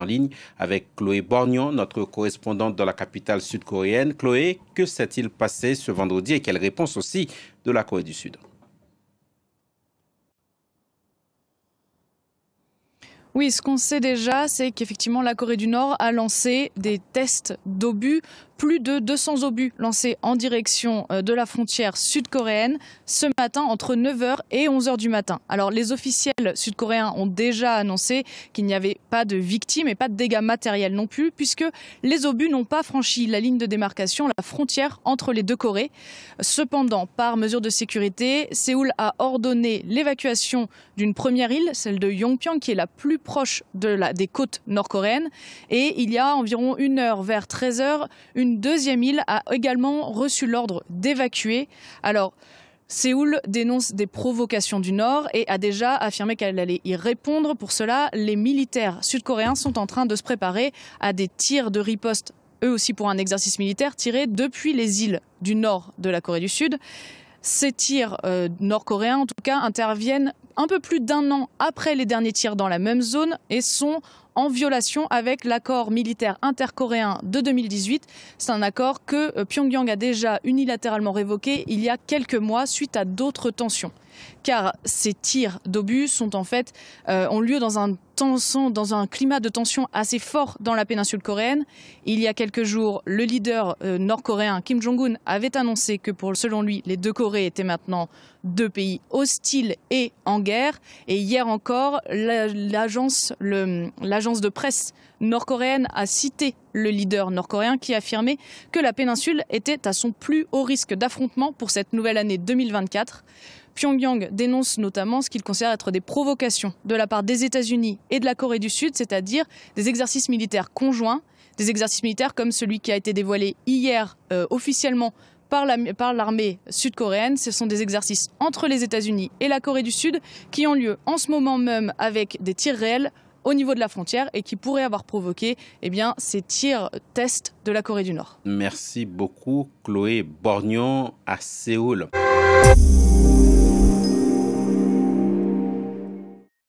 En ligne avec Chloé Borgnon, notre correspondante dans la capitale sud-coréenne. Chloé, que s'est-il passé ce vendredi et quelle réponse aussi de la Corée du Sud Oui, ce qu'on sait déjà, c'est qu'effectivement, la Corée du Nord a lancé des tests d'obus plus de 200 obus lancés en direction euh, de la frontière sud-coréenne ce matin entre 9h et 11h du matin. Alors les officiels sud-coréens ont déjà annoncé qu'il n'y avait pas de victimes et pas de dégâts matériels non plus puisque les obus n'ont pas franchi la ligne de démarcation, la frontière entre les deux Corées. Cependant, par mesure de sécurité, Séoul a ordonné l'évacuation d'une première île, celle de Yongpyeong, qui est la plus proche des côtes nord-coréennes. Et il y a environ une heure, vers 13h, une deuxième île a également reçu l'ordre d'évacuer. Alors, Séoul dénonce des provocations du Nord et a déjà affirmé qu'elle allait y répondre. Pour cela, les militaires sud-coréens sont en train de se préparer à des tirs de riposte, eux aussi pour un exercice militaire, tiré depuis les îles du Nord de la Corée du Sud. Ces tirs euh, nord-coréens, en tout cas, interviennent un peu plus d'un an après les derniers tirs dans la même zone et sont en violation avec l'accord militaire intercoréen de 2018. C'est un accord que euh, Pyongyang a déjà unilatéralement révoqué il y a quelques mois suite à d'autres tensions. Car ces tirs d'obus sont en fait, euh, ont lieu dans un, dans un climat de tension assez fort dans la péninsule coréenne. Il y a quelques jours, le leader euh, nord-coréen Kim Jong-un avait annoncé que pour, selon lui, les deux Corées étaient maintenant deux pays hostiles et en guerre. Et hier encore, l'agence, L'agence de presse nord-coréenne a cité le leader nord-coréen qui affirmait que la péninsule était à son plus haut risque d'affrontement pour cette nouvelle année 2024. Pyongyang dénonce notamment ce qu'il considère être des provocations de la part des États-Unis et de la Corée du Sud, c'est-à-dire des exercices militaires conjoints, des exercices militaires comme celui qui a été dévoilé hier euh, officiellement par l'armée sud-coréenne. Ce sont des exercices entre les États-Unis et la Corée du Sud qui ont lieu en ce moment même avec des tirs réels au niveau de la frontière et qui pourrait avoir provoqué eh bien, ces tirs tests de la Corée du Nord. Merci beaucoup Chloé Borgnon à Séoul.